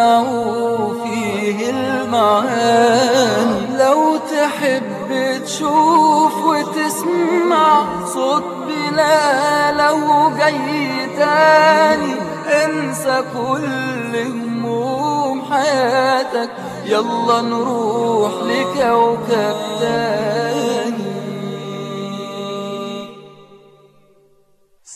وفيه فيه المعاني لو تحب تشوف وتسمع صوت بلا لو جاي تاني انسى كل هموم حياتك يلا نروح لكوكب تاني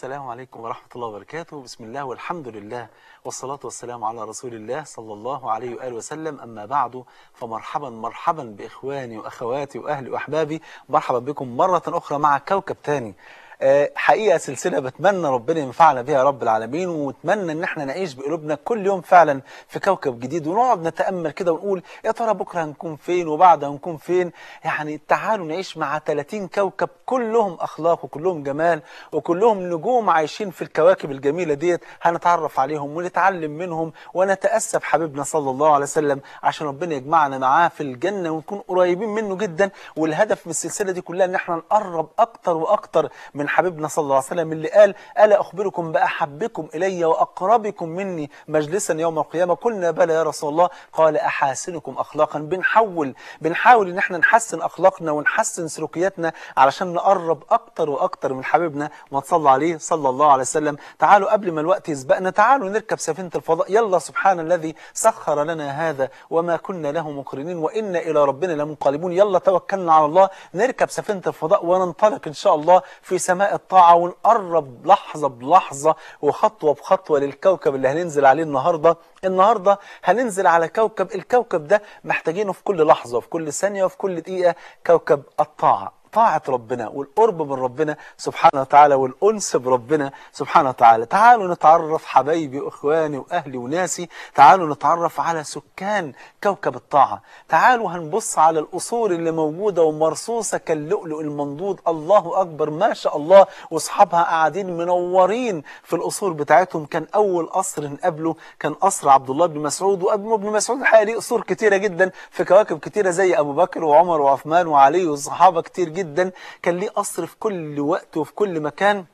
السلام عليكم ورحمة الله وبركاته بسم الله والحمد لله والصلاة والسلام على رسول الله صلى الله عليه وآله وسلم أما بعد فمرحبا مرحبا بإخواني وأخواتي وأهلي وأحبابي مرحبا بكم مرة أخرى مع كوكب تاني آه، حقيقة سلسلة بتمنى ربنا ينفعنا بها رب العالمين واتمنى ان احنا نعيش بقلوبنا كل يوم فعلا في كوكب جديد ونقعد نتأمل كده ونقول يا ترى بكرة هنكون فين وبعده هنكون فين يعني تعالوا نعيش مع 30 كوكب كلهم اخلاق وكلهم جمال وكلهم نجوم عايشين في الكواكب الجميلة ديت هنتعرف عليهم ونتعلم منهم ونتاسف حبيبنا صلى الله عليه وسلم عشان ربنا يجمعنا معاه في الجنة ونكون قريبين منه جدا والهدف من السلسلة دي كلها ان احنا نقرب اكتر واكتر من من حبيبنا صلى الله عليه وسلم اللي قال ألا أخبركم بأحبكم إلي وأقربكم مني مجلسا يوم القيامة قلنا بلى يا رسول الله قال أحاسنكم أخلاقا بنحول بنحاول إن احنا نحسن أخلاقنا ونحسن سلوكياتنا علشان نقرب أكتر وأكتر من حبيبنا ونصلى عليه صلى الله عليه وسلم تعالوا قبل ما الوقت يسبقنا تعالوا نركب سفينة الفضاء يلا سبحان الذي سخر لنا هذا وما كنا له مقرنين وإنا إلى ربنا لمنقلبون يلا توكلنا على الله نركب سفينة الفضاء وننطلق إن شاء الله في سماء سماء الطاعة ونقرب لحظة بلحظة وخطوة بخطوة للكوكب اللي هننزل عليه النهاردة النهاردة هننزل على كوكب الكوكب ده محتاجينه في كل لحظة وفي كل ثانية وفي كل دقيقة كوكب الطاعة طاعة ربنا والقرب من ربنا سبحانه وتعالى والأنس بربنا سبحانه وتعالى تعالوا نتعرف حبايبي وإخواني وأهلي وناسي تعالوا نتعرف على سكان كوكب الطاعة تعالوا هنبص على الأصول اللي موجودة ومرصوصة كاللؤلؤ المنضود الله أكبر ما شاء الله وأصحابها قاعدين منورين في الأصول بتاعتهم كان أول قصر نقابله كان قصر عبد الله بن مسعود وابن مسعود الحقيقة ليه قصور كتيرة جدا في كواكب كتيرة زي أبو بكر وعمر وعثمان وعلي والصحابة كتير جدا جدا كان ليه قصر في كل وقت وفي كل مكان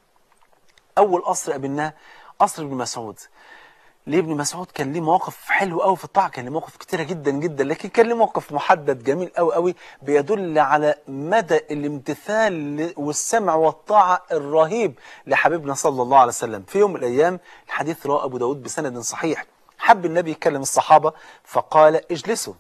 أول قصر قابلناه قصر ابن مسعود ليه ابن مسعود كان ليه مواقف حلوه قوي في الطاعه كان ليه مواقف كتيره جدا جدا لكن كان ليه موقف محدد جميل قوي قوي بيدل على مدى الامتثال والسمع والطاعه الرهيب لحبيبنا صلى الله عليه وسلم في يوم من الايام الحديث رواه ابو داود بسند صحيح حب النبي يكلم الصحابه فقال اجلسوا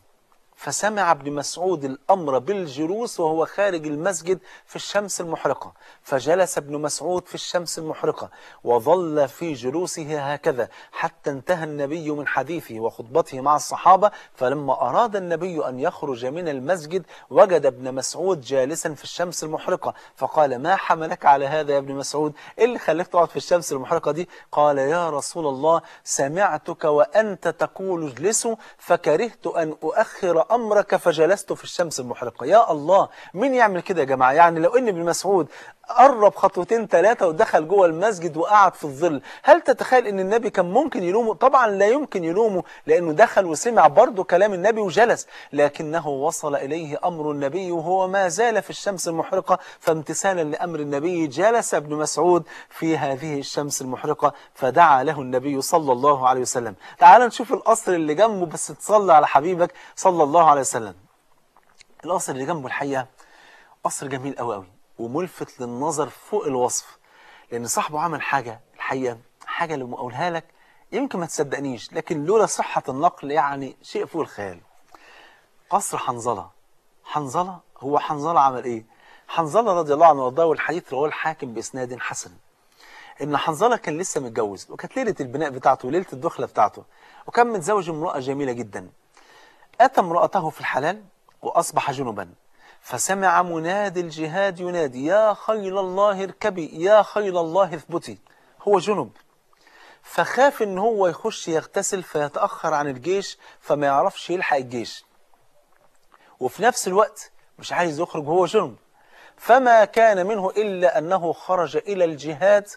فسمع ابن مسعود الأمر بالجلوس وهو خارج المسجد في الشمس المحرقة فجلس ابن مسعود في الشمس المحرقة وظل في جلوسه هكذا حتى انتهى النبي من حديثه وخطبته مع الصحابة فلما أراد النبي أن يخرج من المسجد وجد ابن مسعود جالسا في الشمس المحرقة فقال ما حملك على هذا يا ابن مسعود إيه اللي خليك تقعد في الشمس المحرقة دي قال يا رسول الله سمعتك وأنت تقول اجلسوا فكرهت أن أؤخر أمرك فجلست في الشمس المحرقة يا الله مين يعمل كده يا جماعة يعني لو إن ابن مسعود قرب خطوتين ثلاثة ودخل جوه المسجد وقعد في الظل هل تتخيل ان النبي كان ممكن يلومه طبعا لا يمكن يلومه لانه دخل وسمع برضه كلام النبي وجلس لكنه وصل اليه امر النبي وهو ما زال في الشمس المحرقة فامتثالا لامر النبي جلس ابن مسعود في هذه الشمس المحرقة فدعا له النبي صلى الله عليه وسلم تعال نشوف القصر اللي جنبه بس تصلي على حبيبك صلى الله الله عليه وسلم القصر اللي جنبه الحقيقه قصر جميل قوي قوي وملفت للنظر فوق الوصف لان صاحبه عمل حاجه الحقيقه حاجه اللي اقولها لك يمكن ما تصدقنيش لكن لولا صحه النقل يعني شيء فوق الخيال قصر حنظله حنظله هو حنظله عمل ايه حنظله رضي الله عنه وارضاه والحديث رواه الحاكم باسناد حسن ان حنظله كان لسه متجوز وكانت ليله البناء بتاعته وليله الدخله بتاعته وكان متزوج امراه جميله جدا أتى امرأته في الحلال وأصبح جنبا فسمع منادي الجهاد ينادي يا خيل الله اركبي يا خيل الله اثبتي هو جنب فخاف ان هو يخش يغتسل فيتأخر عن الجيش فما يعرفش يلحق الجيش وفي نفس الوقت مش عايز يخرج هو جنب فما كان منه إلا أنه خرج إلى الجهاد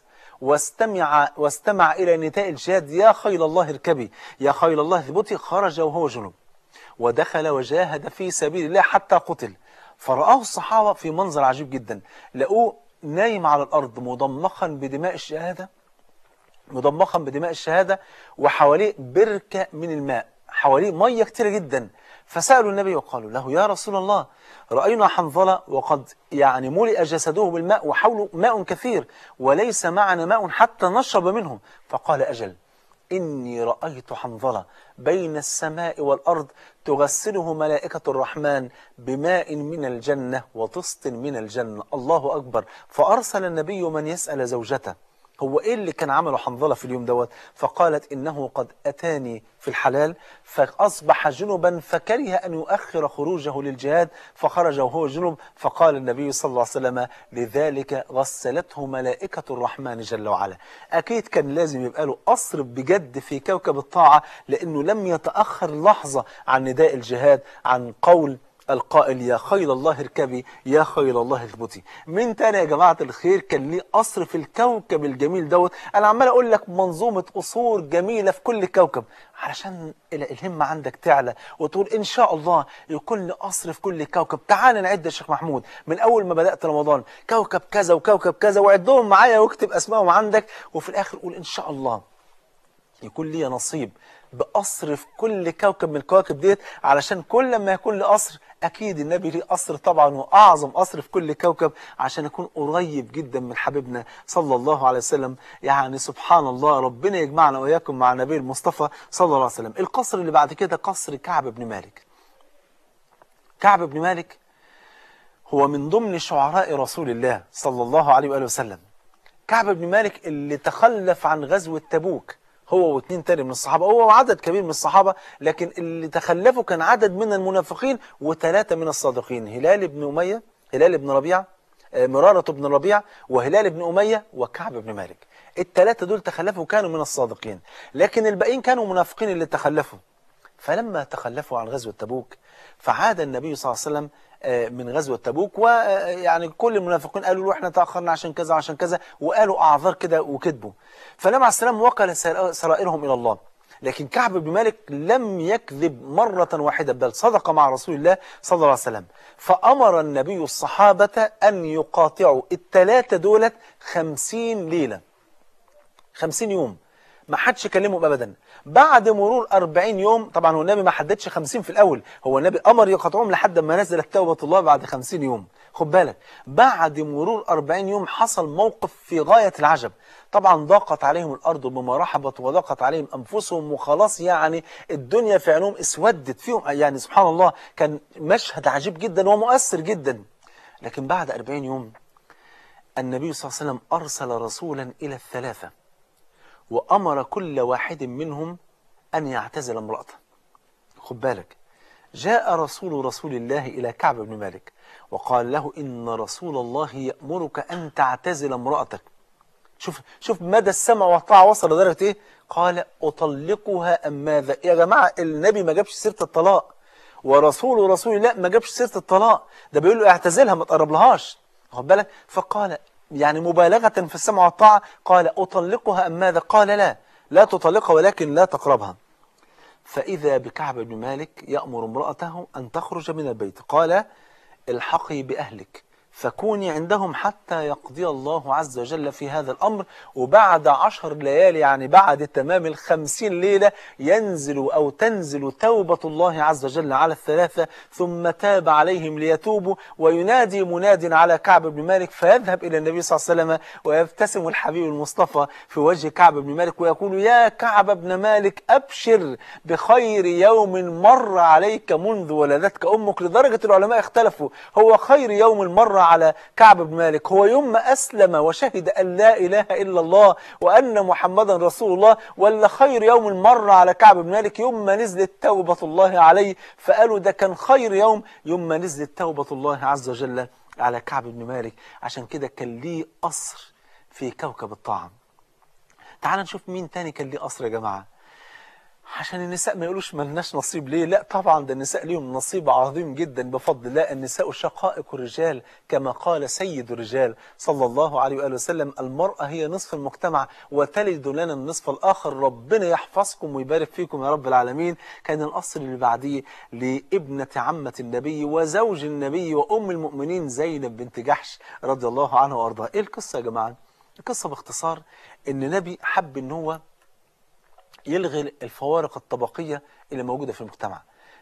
واستمع, واستمع إلى نتائج الجهاد يا خيل الله اركبي يا خيل الله اثبتي خرج وهو جنب ودخل وجاهد في سبيل الله حتى قتل فرآه الصحابة في منظر عجيب جدا لقوه نايم على الأرض مضمخا بدماء الشهادة مضمخا بدماء الشهادة وحواليه بركة من الماء حواليه مية كتير جدا فسألوا النبي وقالوا له يا رسول الله رأينا حنظلة وقد يعني ملئ جسده بالماء وحوله ماء كثير وليس معنا ماء حتى نشرب منه فقال أجل إني رأيت حنظلة بين السماء والأرض تغسله ملائكة الرحمن بماء من الجنة وطست من الجنة الله أكبر فأرسل النبي من يسأل زوجته هو إيه اللي كان عمله حنظلة في اليوم دوت فقالت إنه قد أتاني في الحلال فأصبح جنبا فكره أن يؤخر خروجه للجهاد فخرج وهو جنب فقال النبي صلى الله عليه وسلم لذلك غسلته ملائكة الرحمن جل وعلا أكيد كان لازم يبقى له قصر بجد في كوكب الطاعة لأنه لم يتأخر لحظة عن نداء الجهاد عن قول القائل يا خيل الله اركبي يا خيل الله اثبتي من تاني يا جماعه الخير كان ليه قصر في الكوكب الجميل دوت انا عمال اقول لك منظومه قصور جميله في كل كوكب علشان الهمه عندك تعلى وتقول ان شاء الله يكون لي قصر في كل كوكب تعال نعد يا شيخ محمود من اول ما بدات رمضان كوكب كذا وكوكب كذا وعدهم معايا واكتب اسمائهم عندك وفي الاخر قول ان شاء الله يكون لي نصيب بقصر في كل كوكب من الكواكب ديت علشان كل ما يكون لقصر اكيد النبي ليه قصر طبعا واعظم قصر في كل كوكب عشان يكون قريب جدا من حبيبنا صلى الله عليه وسلم يعني سبحان الله ربنا يجمعنا واياكم مع النبي المصطفى صلى الله عليه وسلم القصر اللي بعد كده قصر كعب بن مالك كعب بن مالك هو من ضمن شعراء رسول الله صلى الله عليه واله وسلم كعب بن مالك اللي تخلف عن غزوه تبوك هو واثنين تاني من الصحابة هو عدد كبير من الصحابة لكن اللي تخلفوا كان عدد من المنافقين وثلاثة من الصادقين هلال بن أمية هلال بن ربيعة آه، مرارة بن ربيعة وهلال بن أمية وكعب بن مالك الثلاثة دول تخلفوا كانوا من الصادقين لكن الباقيين كانوا منافقين اللي تخلفوا فلما تخلفوا عن غزوة تبوك فعاد النبي صلى الله عليه وسلم آه، من غزوة تبوك ويعني آه، آه، كل المنافقين قالوا له احنا تأخرنا عشان كذا عشان كذا وقالوا أعذار كده وكذبوا فلما عليه السلام وكل سرائرهم إلى الله لكن كعب بن مالك لم يكذب مرة واحدة بل صدق مع رسول الله صلى الله عليه وسلم فأمر النبي الصحابة أن يقاطعوا التلاتة دولت خمسين ليلة خمسين يوم ما حدش كلمهم أبدا بعد مرور 40 يوم طبعا هو النبي ما حددش 50 في الأول هو النبي أمر يقطعهم لحد ما نزلت توبة الله بعد 50 يوم خد بالك بعد مرور 40 يوم حصل موقف في غاية العجب طبعا ضاقت عليهم الأرض بما رحبت وضاقت عليهم أنفسهم وخلاص يعني الدنيا في عينهم اسودت فيهم يعني سبحان الله كان مشهد عجيب جدا ومؤثر جدا لكن بعد 40 يوم النبي صلى الله عليه وسلم أرسل رسولا إلى الثلاثة وأمر كل واحد منهم أن يعتزل امرأته خد بالك جاء رسول رسول الله إلى كعب بن مالك وقال له إن رسول الله يأمرك أن تعتزل امرأتك شوف شوف مدى السمع والطاعة وصل لدرجة إيه قال أطلقها أم ماذا يا جماعة النبي ما جابش سيرة الطلاق ورسول رسول الله ما جابش سيرة الطلاق ده بيقول له اعتزلها ما تقرب لهاش بالك فقال يعني مبالغة في السمع والطاعة قال أطلقها أم ماذا قال لا لا تطلقها ولكن لا تقربها فإذا بكعب بن مالك يأمر امرأته أن تخرج من البيت قال الحقي بأهلك فكوني عندهم حتى يقضي الله عز وجل في هذا الأمر وبعد عشر ليالي يعني بعد تمام الخمسين ليلة ينزل أو تنزل توبة الله عز وجل على الثلاثة ثم تاب عليهم ليتوبوا وينادي مناد على كعب بن مالك فيذهب إلى النبي صلى الله عليه وسلم ويبتسم الحبيب المصطفى في وجه كعب بن مالك ويقول يا كعب بن مالك أبشر بخير يوم مر عليك منذ ولدتك أمك لدرجة العلماء اختلفوا هو خير يوم مر على كعب بن مالك هو يوم ما أسلم وشهد أن لا إله إلا الله وأن محمدا رسول الله ولا خير يوم مر على كعب بن مالك يوم ما نزلت توبة الله عليه فقالوا ده كان خير يوم يوم ما نزلت توبة الله عز وجل على كعب بن مالك عشان كده كان ليه قصر في كوكب الطعام تعال نشوف مين تاني كان ليه قصر يا جماعة عشان النساء ما يقولوش ملناش نصيب ليه لا طبعا ده النساء ليهم نصيب عظيم جدا بفضل الله النساء شقائق الرجال كما قال سيد الرجال صلى الله عليه وآله وسلم المرأة هي نصف المجتمع وتلد لنا النصف الآخر ربنا يحفظكم ويبارك فيكم يا رب العالمين كان الأصل اللي بعديه لابنة عمة النبي وزوج النبي وأم المؤمنين زينب بنت جحش رضي الله عنها وارضاها. إيه القصة يا جماعة القصة باختصار إن نبي حب إن هو يلغي الفوارق الطبقية اللي موجودة في المجتمع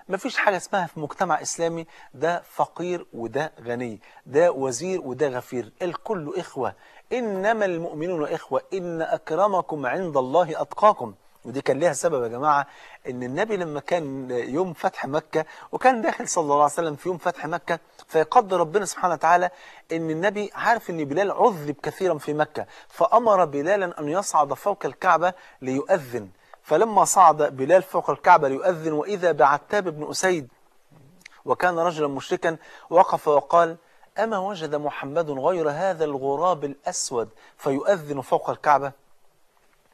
ما فيش حاجة اسمها في مجتمع إسلامي ده فقير وده غني ده وزير وده غفير الكل إخوة إنما المؤمنون إخوة إن أكرمكم عند الله أتقاكم ودي كان ليها سبب يا جماعة ان النبي لما كان يوم فتح مكة وكان داخل صلى الله عليه وسلم في يوم فتح مكة فيقدر ربنا سبحانه وتعالى ان النبي عارف ان بلال عذب كثيرا في مكة فامر بلالا ان يصعد فوق الكعبة ليؤذن فلما صعد بلال فوق الكعبة ليؤذن وإذا بعتاب بن أسيد وكان رجلا مشركا وقف وقال أما وجد محمد غير هذا الغراب الأسود فيؤذن فوق الكعبة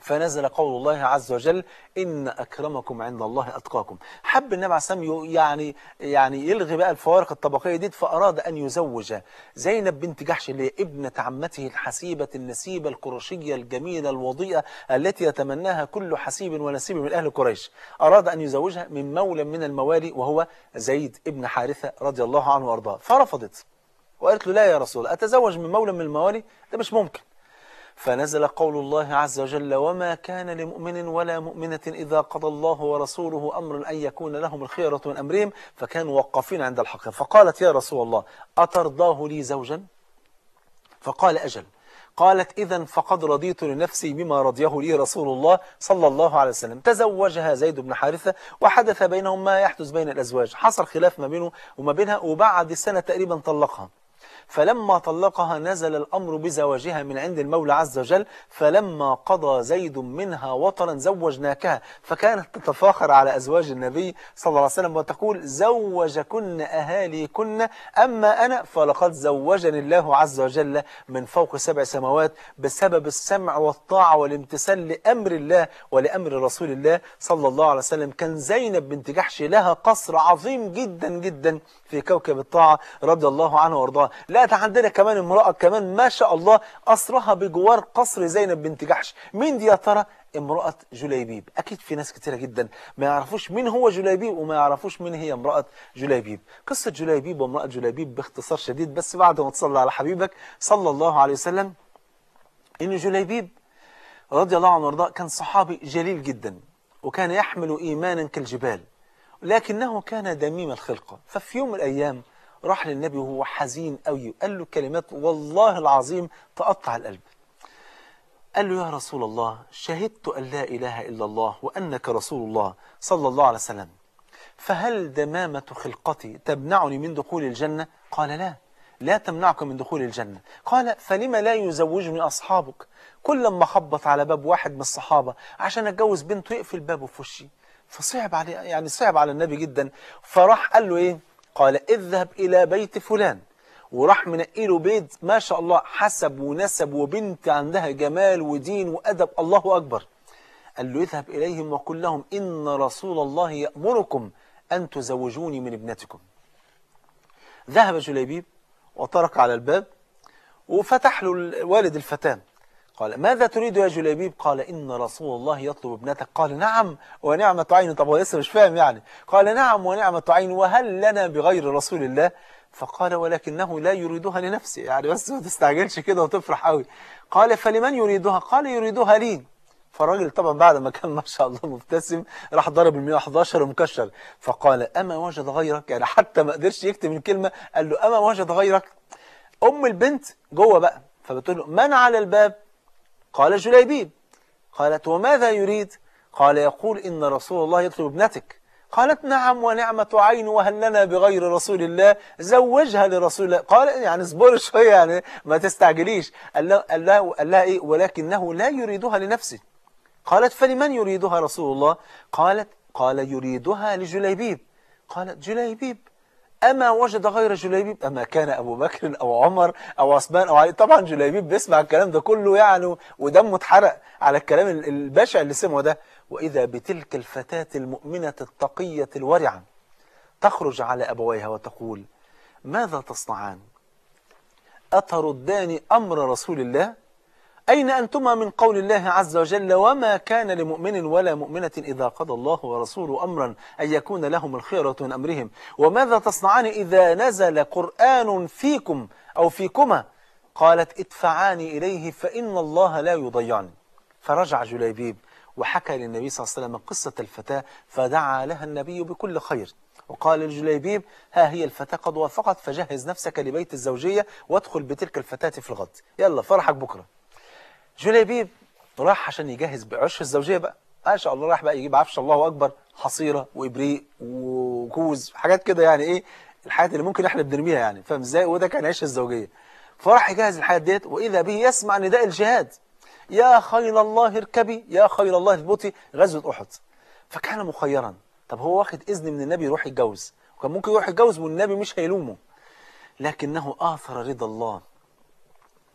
فنزل قول الله عز وجل إن أكرمكم عند الله أتقاكم حب النبي عليه والسلام يعني يعني يلغي بقى الفوارق الطبقية دي فأراد أن يزوج زينب بنت جحش اللي هي ابنة عمته الحسيبة النسيبة القرشية الجميلة الوضيئة التي يتمناها كل حسيب ونسيب من أهل قريش أراد أن يزوجها من مولى من الموالي وهو زيد ابن حارثة رضي الله عنه وأرضاه فرفضت وقالت له لا يا رسول أتزوج من مولى من الموالي ده مش ممكن فنزل قول الله عز وجل وما كان لمؤمن ولا مؤمنة إذا قضى الله ورسوله أمرا أن يكون لهم الخيرة من أمرهم فكانوا وقفين عند الحق فقالت يا رسول الله أترضاه لي زوجا فقال أجل قالت إذا فقد رضيت لنفسي بما رضيه لي رسول الله صلى الله عليه وسلم تزوجها زيد بن حارثة وحدث بينهم ما يحدث بين الأزواج حصل خلاف ما بينه وما بينها وبعد سنة تقريبا طلقها فلما طلقها نزل الأمر بزواجها من عند المولى عز وجل فلما قضى زيد منها وطرا زوجناكها فكانت تتفاخر على أزواج النبي صلى الله عليه وسلم وتقول زوجكن أهاليكن أما أنا فلقد زوجني الله عز وجل من فوق سبع سماوات بسبب السمع والطاعة والامتثال لأمر الله ولأمر رسول الله صلى الله عليه وسلم كان زينب بنت جحش لها قصر عظيم جدا جدا في كوكب الطاعة رضي الله عنه وارضاه لا ثلاثة عندنا كمان امرأة كمان ما شاء الله أسرها بجوار قصر زينب بنت جحش مين دي يا ترى امرأة جليبيب أكيد في ناس كتيرة جدا ما يعرفوش مين هو جليبيب وما يعرفوش مين هي امرأة جليبيب قصة جليبيب وامرأة جليبيب باختصار شديد بس بعد ما تصلى على حبيبك صلى الله عليه وسلم إن جليبيب رضي الله عنه وارضاه كان صحابي جليل جدا وكان يحمل إيمانا كالجبال لكنه كان دميم الخلقة ففي يوم من الأيام راح للنبي وهو حزين قوي وقال له كلمات والله العظيم تقطع القلب قال له يا رسول الله شهدت أن لا إله إلا الله وأنك رسول الله صلى الله عليه وسلم فهل دمامة خلقتي تمنعني من دخول الجنة قال لا لا تمنعك من دخول الجنة قال فلما لا يزوجني أصحابك كل ما خبط على باب واحد من الصحابة عشان أتجوز بنته يقفل بابه في وشي فصعب عليه يعني صعب على النبي جدا فراح قال له إيه قال اذهب إلى بيت فلان وراح منقله بيت ما شاء الله حسب ونسب وبنت عندها جمال ودين وأدب الله أكبر قال له اذهب إليهم وقل لهم إن رسول الله يأمركم أن تزوجوني من ابنتكم ذهب جليبيب وطرق على الباب وفتح له والد الفتاة قال ماذا تريد يا جليبيب قال إن رسول الله يطلب ابنتك قال نعم ونعمة عين طب هو لسه مش فاهم يعني قال نعم ونعمة عين وهل لنا بغير رسول الله فقال ولكنه لا يريدها لنفسه يعني بس ما تستعجلش كده وتفرح قوي قال فلمن يريدها قال يريدها لي فالراجل طبعا بعد ما كان ما شاء الله مبتسم راح ضرب ال 111 ومكشر فقال اما وجد غيرك يعني حتى ما قدرش يكتب الكلمه قال له اما وجد غيرك ام البنت جوه بقى فبتقول له من على الباب قال جليبيب قالت وماذا يريد قال يقول إن رسول الله يطلب ابنتك قالت نعم ونعمة عين وهل لنا بغير رسول الله زوجها لرسول الله قال يعني اصبري شوية يعني ما تستعجليش قال لها, قال لها, قال لها إيه ولكنه لا يريدها لنفسه قالت فلمن يريدها رسول الله قالت قال يريدها لجليبيب قالت جليبيب أما وجد غير جليبيب أما كان أبو بكر أو عمر أو عثمان أو علي طبعا جليبيب بيسمع الكلام ده كله يعني ودمه اتحرق على الكلام البشع اللي سمعه ده وإذا بتلك الفتاة المؤمنة التقية الورعة تخرج على أبويها وتقول ماذا تصنعان أتردان أمر رسول الله أين أنتما من قول الله عز وجل وما كان لمؤمن ولا مؤمنة إذا قضى الله ورسوله أمرا أن يكون لهم الخيرة من أمرهم وماذا تصنعان إذا نزل قرآن فيكم أو فيكما قالت ادفعاني إليه فإن الله لا يضيعني فرجع جليبيب وحكى للنبي صلى الله عليه وسلم قصة الفتاة فدعا لها النبي بكل خير وقال الجليبيب ها هي الفتاة قد وافقت فجهز نفسك لبيت الزوجية وادخل بتلك الفتاة في الغد يلا فرحك بكرة جوليا بيب راح عشان يجهز بعش الزوجيه بقى ما آه، شاء الله راح بقى يجيب عفش الله اكبر حصيره وابريق وكوز حاجات كده يعني ايه الحاجات اللي ممكن احنا بنرميها يعني فاهم ازاي وده كان عش الزوجيه فراح يجهز الحاجات ديت واذا به يسمع نداء الجهاد يا خيل الله اركبي يا خيل الله اثبتي غزوه احد فكان مخيرا طب هو واخد اذن من النبي يروح يتجوز وكان ممكن يروح يتجوز والنبي مش هيلومه لكنه اثر رضا الله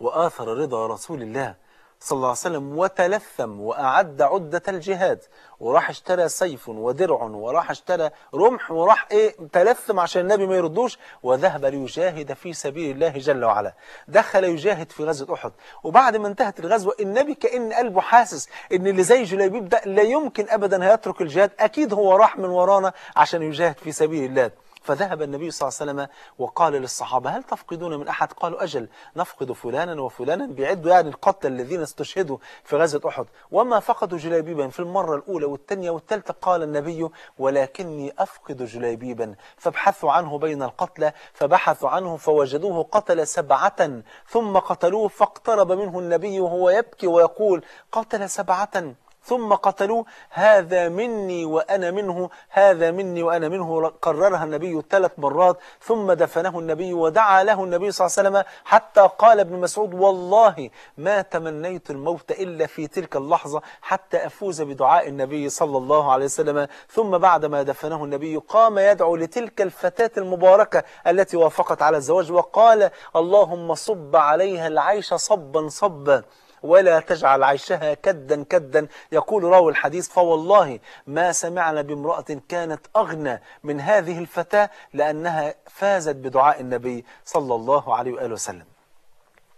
واثر رضا رسول الله صلى الله عليه وسلم وتلثم وأعد عدة الجهاد وراح اشترى سيف ودرع وراح اشترى رمح وراح ايه تلثم عشان النبي ما يردوش وذهب ليجاهد في سبيل الله جل وعلا دخل يجاهد في غزوة أحد وبعد ما انتهت الغزوة النبي كأن قلبه حاسس ان اللي زي جليبيب ده لا يمكن أبدا هيترك الجهاد أكيد هو راح من ورانا عشان يجاهد في سبيل الله فذهب النبي صلى الله عليه وسلم وقال للصحابة هل تفقدون من أحد قالوا أجل نفقد فلانا وفلانا بيعدوا يعني القتلى الذين استشهدوا في غزوة أحد وما فقدوا جلابيبا في المرة الأولى والثانية والثالثة قال النبي ولكني أفقد جلابيبا فابحثوا عنه بين القتلى فبحثوا عنه فوجدوه قتل سبعة ثم قتلوه فاقترب منه النبي وهو يبكي ويقول قتل سبعة ثم قتلوه هذا مني وأنا منه هذا مني وأنا منه قررها النبي ثلاث مرات ثم دفنه النبي ودعا له النبي صلى الله عليه وسلم حتى قال ابن مسعود والله ما تمنيت الموت إلا في تلك اللحظة حتى أفوز بدعاء النبي صلى الله عليه وسلم ثم بعدما دفنه النبي قام يدعو لتلك الفتاة المباركة التي وافقت على الزواج وقال اللهم صب عليها العيش صبا صبا ولا تجعل عيشها كدا كدا يقول راوي الحديث فوالله ما سمعنا بامرأة كانت أغنى من هذه الفتاة لأنها فازت بدعاء النبي صلى الله عليه وآله وسلم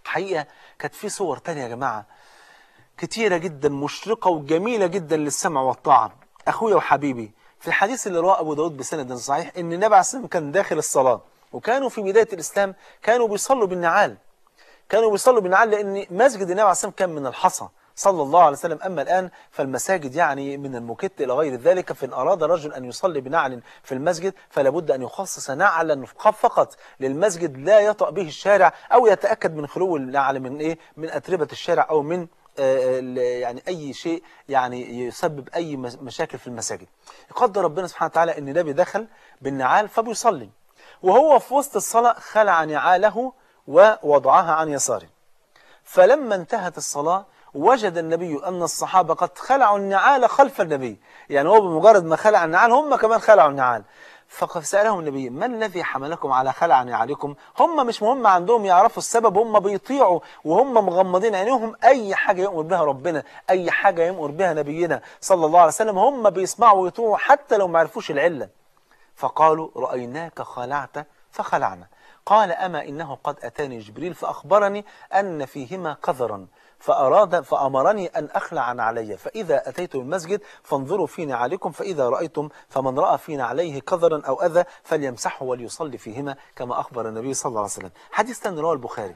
حقيقة كانت في صور تانية يا جماعة كتيرة جدا مشرقة وجميلة جدا للسمع والطاعة أخويا وحبيبي في الحديث اللي رواه أبو داود بسند صحيح إن النبي عليه الصلاة والسلام كان داخل الصلاة وكانوا في بداية الإسلام كانوا بيصلوا بالنعال كانوا بيصلوا بنعال لأن مسجد النبي عليه السلام كان من الحصى صلى الله عليه وسلم أما الآن فالمساجد يعني من المكت إلى غير ذلك فإن أراد رجل أن يصلي بنعل في المسجد فلا بد أن يخصص نعلا فقط للمسجد لا يطأ به الشارع أو يتأكد من خلو النعل من إيه من أتربة الشارع أو من آه، يعني أي شيء يعني يسبب أي مشاكل في المساجد يقدر ربنا سبحانه وتعالى أن النبي دخل بالنعال فبيصلي وهو في وسط الصلاة خلع نعاله ووضعها عن يساره فلما انتهت الصلاة وجد النبي أن الصحابة قد خلعوا النعال خلف النبي يعني هو بمجرد ما خلع النعال هم كمان خلعوا النعال فسألهم النبي ما الذي حملكم على خلع نعالكم هم مش مهم عندهم يعرفوا السبب هم بيطيعوا وهم مغمضين عينيهم أي حاجة يؤمر بها ربنا أي حاجة يؤمر بها نبينا صلى الله عليه وسلم هم بيسمعوا ويطيعوا حتى لو ما عرفوش العلة فقالوا رأيناك خلعت فخلعنا قال أما إنه قد أتاني جبريل فأخبرني أن فيهما قذرا فأراد فأمرني أن أخلع علي فإذا أتيت المسجد فانظروا في نعالكم فإذا رأيتم فمن رأى في نعليه قذرا أو أذى فليمسحه وليصلي فيهما كما أخبر النبي صلى الله عليه وسلم حديث رواه البخاري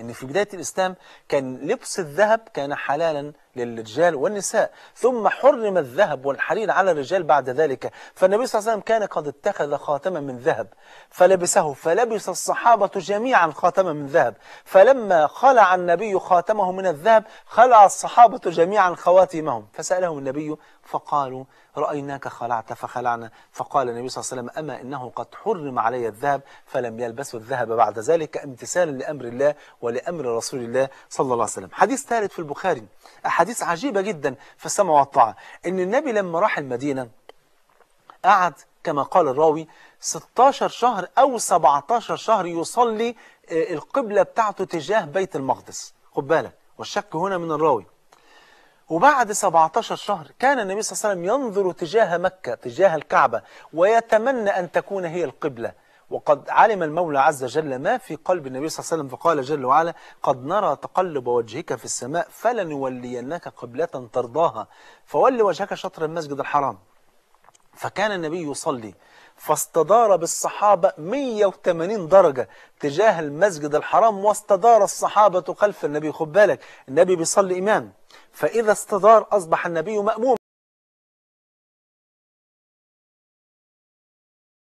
ان في بداية الإسلام كان لبس الذهب كان حلالا للرجال والنساء ثم حرم الذهب والحرير على الرجال بعد ذلك فالنبي صلى الله عليه وسلم كان قد اتخذ خاتما من ذهب فلبسه فلبس الصحابة جميعا خاتما من ذهب فلما خلع النبي خاتمه من الذهب خلع الصحابة جميعا خواتمهم فسألهم النبي فقالوا رأيناك خلعت فخلعنا فقال النبي صلى الله عليه وسلم أما إنه قد حرم علي الذهب فلم يلبسوا الذهب بعد ذلك امتثالا لأمر الله ولأمر رسول الله صلى الله عليه وسلم حديث ثالث في البخاري أحاديث عجيبة جدا في السمع والطاعة إن النبي لما راح المدينة قعد كما قال الراوي 16 شهر أو 17 شهر يصلي آه، القبلة بتاعته تجاه بيت المقدس خد بالك والشك هنا من الراوي وبعد 17 شهر كان النبي صلى الله عليه وسلم ينظر تجاه مكة تجاه الكعبة ويتمنى أن تكون هي القبلة وقد علم المولى عز وجل ما في قلب النبي صلى الله عليه وسلم فقال جل وعلا قد نرى تقلب وجهك في السماء فلنولينك قبلة ترضاها فول وجهك شطر المسجد الحرام فكان النبي يصلي فاستدار بالصحابة 180 درجة تجاه المسجد الحرام واستدار الصحابة خلف النبي خد بالك النبي بيصلي إمام فإذا استدار أصبح النبي مأموم